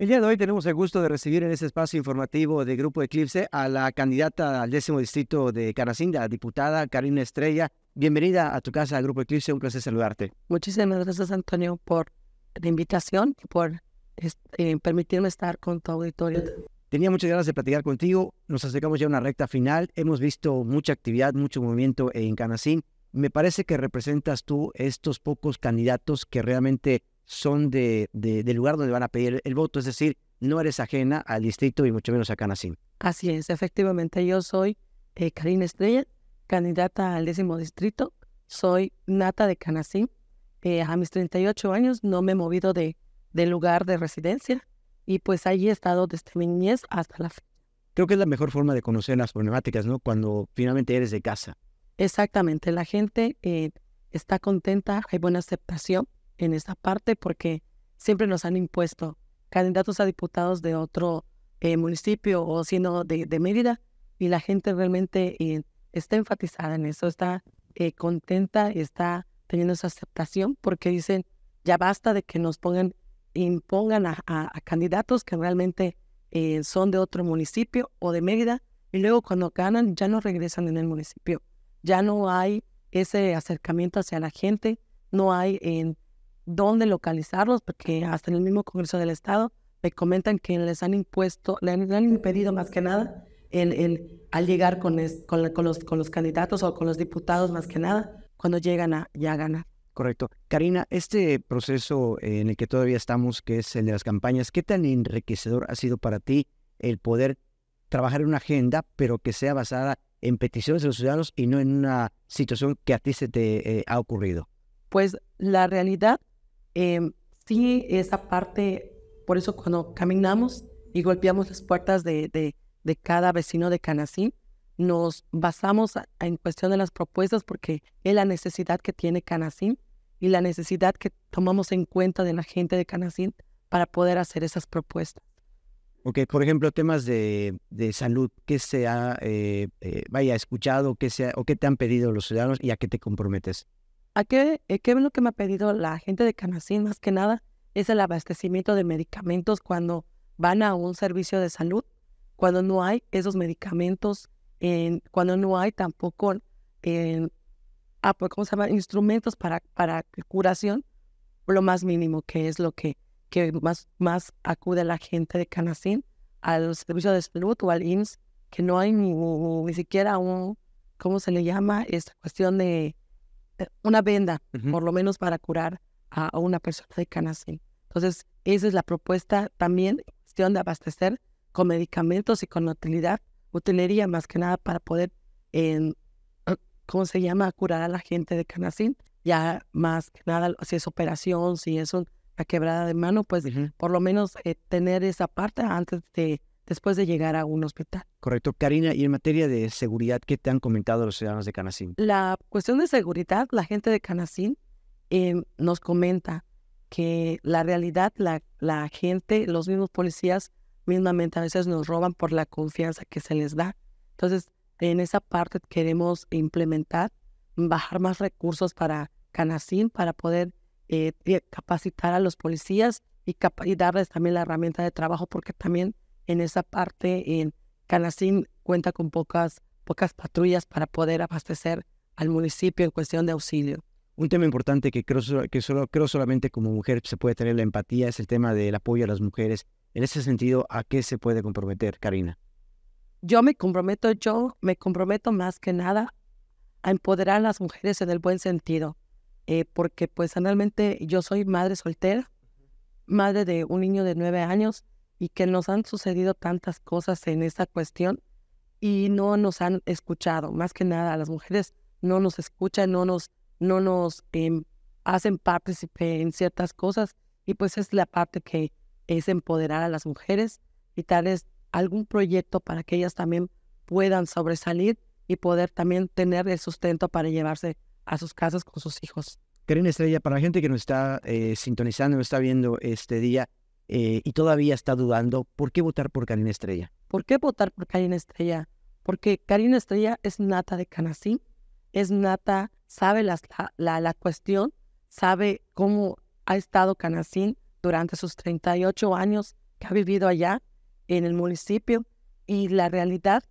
El día de hoy tenemos el gusto de recibir en este espacio informativo de Grupo Eclipse a la candidata al décimo distrito de la diputada Karina Estrella. Bienvenida a tu casa, Grupo Eclipse. Un placer saludarte. Muchísimas gracias, Antonio, por la invitación y por este, permitirme estar con tu auditorio. Tenía muchas ganas de platicar contigo. Nos acercamos ya a una recta final. Hemos visto mucha actividad, mucho movimiento en Canacín. Me parece que representas tú estos pocos candidatos que realmente son de, del lugar donde van a pedir el voto, es decir, no eres ajena al distrito y mucho menos a Canacín. Así es, efectivamente, yo soy eh, Karina Estrella, candidata al décimo distrito, soy nata de Canasim. Eh, a mis 38 años no me he movido de, lugar de residencia y pues allí he estado desde mi niñez hasta la fecha. Creo que es la mejor forma de conocer las problemáticas, ¿no? Cuando finalmente eres de casa. Exactamente, la gente eh, está contenta, hay buena aceptación en esta parte porque siempre nos han impuesto candidatos a diputados de otro eh, municipio o siendo de, Mérida y la gente realmente eh, está enfatizada en eso, está eh, contenta, está teniendo esa aceptación porque dicen ya basta de que nos pongan, impongan a candidatos que realmente son de otro municipio o de Mérida y luego cuando ganan ya no regresan en el municipio, ya no hay ese acercamiento hacia la gente, no hay en dónde localizarlos, porque hasta en el mismo Congreso del Estado me comentan que les han impuesto, le han, impedido más que nada al llegar con, los, con los candidatos o con los diputados más que nada, cuando llegan a ya ganar. Correcto. Karina, este proceso en el que todavía estamos, que es el de las campañas, ¿qué tan enriquecedor ha sido para ti el poder trabajar en una agenda, pero que sea basada en peticiones de los ciudadanos y no en una situación que a ti se te eh, ha ocurrido? Pues la realidad Em, sí, esa parte, por eso cuando caminamos y golpeamos las puertas de, de, de cada vecino de Canasín, nos basamos en cuestión de las propuestas porque es la necesidad que tiene Canasín y la necesidad que tomamos en cuenta de la gente de Canasín para poder hacer esas propuestas. Ok, por ejemplo, temas de, de salud, ¿qué se ha, eh, eh, vaya, escuchado qué sea o qué te han pedido los ciudadanos y a qué te comprometes? ¿A eh, qué, es lo que me ha pedido la gente de Canacín más que nada? Es el abastecimiento de medicamentos cuando van a un servicio de salud, cuando no hay esos medicamentos, cuando no hay tampoco en, ah, pues, llama? instrumentos para, para curación, lo más mínimo que es lo que, que más, más acude la gente de Canacín al servicio de salud o al INS, que no hay ni, ni siquiera un, ¿cómo se le llama? Esta cuestión de una venda, por lo menos para curar a, una persona de canacín. Entonces, esa es la propuesta también, cuestión de abastecer con medicamentos y con utilidad, utilería más que nada para poder, em, ¿cómo se llama?, curar a la gente de canasín. Ya más que nada, si es operación, si es una quebrada de mano, pues por lo menos eh, tener esa parte antes de después de llegar a un hospital. Correcto. Karina, y en materia de seguridad, ¿qué te han comentado los ciudadanos de Canacín? La cuestión de seguridad, la gente de Canacín em, nos comenta que la realidad, la, gente, los mismos policías, mismamente a veces nos roban por la confianza que se les da. Entonces, en esa parte queremos implementar, bajar más recursos para Canacín, para poder eh, capacitar a los policías y darles también la herramienta de trabajo, porque también en esa parte, en Canacín cuenta con pocas, pocas patrullas para poder abastecer al municipio en cuestión de auxilio. Un tema importante que creo, que solo, creo solamente como mujer se puede tener la empatía es el tema del apoyo a las mujeres. En ese sentido, ¿a qué se puede comprometer, Karina? Yo me comprometo, yo me comprometo más que nada a empoderar a las mujeres en el buen sentido, eh, porque pues realmente yo soy madre soltera, madre de un niño de nueve años, y que nos han sucedido tantas cosas en esta cuestión y no nos han escuchado. Más que nada, las mujeres no nos escuchan, no nos, no nos em, hacen partícipe en ciertas cosas y pues es la parte que es empoderar a las mujeres y tal vez algún proyecto para que ellas también puedan sobresalir y poder también tener el sustento para llevarse a sus casas con sus hijos. Karina Estrella, para la gente que nos está eh, sintonizando, nos está viendo este día, eh, y todavía está dudando, ¿por qué votar por Karina Estrella? ¿Por qué votar por Karina Estrella? Porque Karina Estrella es nata de Canasí, es nata, sabe la, cuestión, sabe cómo ha estado Canasín durante sus 38 años que ha vivido allá en el municipio y la realidad,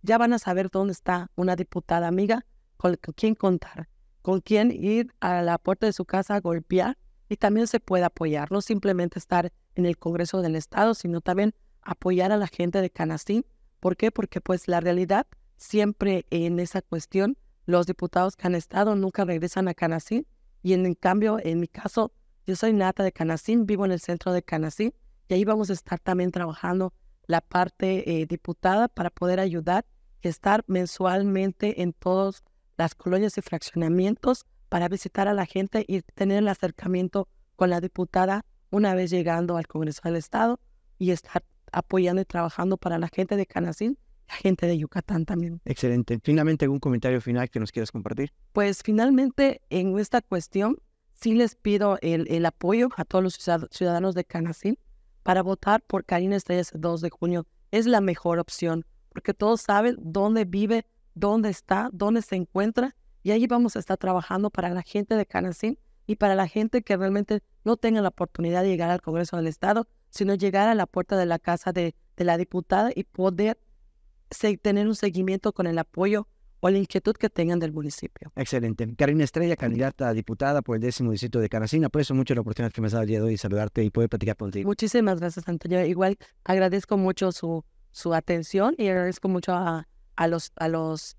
ya van a saber dónde está una diputada amiga, con, con quién contar, con quién ir a la puerta de su casa a golpear y también se puede apoyar, no simplemente estar en el Congreso del Estado, sino también apoyar a la gente de Canasín. ¿Por qué? Porque pues la realidad siempre en esa cuestión, los diputados que han estado nunca regresan a Canasín. y en, cambio, en mi caso, yo soy nata de Canasín, vivo en el centro de Canasín. y ahí vamos a estar también trabajando la parte eh, diputada para poder ayudar y estar mensualmente en todas las colonias y fraccionamientos para visitar a la gente y tener el acercamiento con la diputada una vez llegando al Congreso del Estado y estar apoyando y trabajando para la gente de Canacín, la gente de Yucatán también. Excelente. Finalmente, ¿algún comentario final que nos quieras compartir? Pues finalmente, en esta cuestión, sí les pido el, apoyo a todos los ciudadanos de Canacín para votar por Karina Estrellas el 2 de junio. Es la mejor opción, porque todos saben dónde vive, dónde está, dónde se encuentra y ahí vamos a estar trabajando para la gente de Canacín y para la gente que realmente no tenga la oportunidad de llegar al Congreso del Estado, sino llegar a la puerta de la casa de, la diputada y poder tener un seguimiento con el apoyo o la inquietud que tengan del municipio. Excelente. Karina Estrella, candidata a diputada por el décimo distrito de Canacín. Aprecio mucho la oportunidad que me has dado y saludarte y poder platicar contigo. Muchísimas gracias, Antonio. Igual agradezco mucho su, su atención y agradezco mucho a los, a los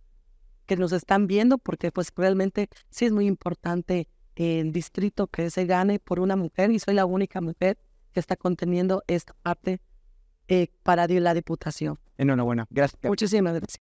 que nos están viendo, porque pues realmente sí es muy importante el distrito que se gane por una mujer y soy la única mujer que está conteniendo esta parte eh, para la diputación. Enhorabuena, gracias. Muchísimas gracias.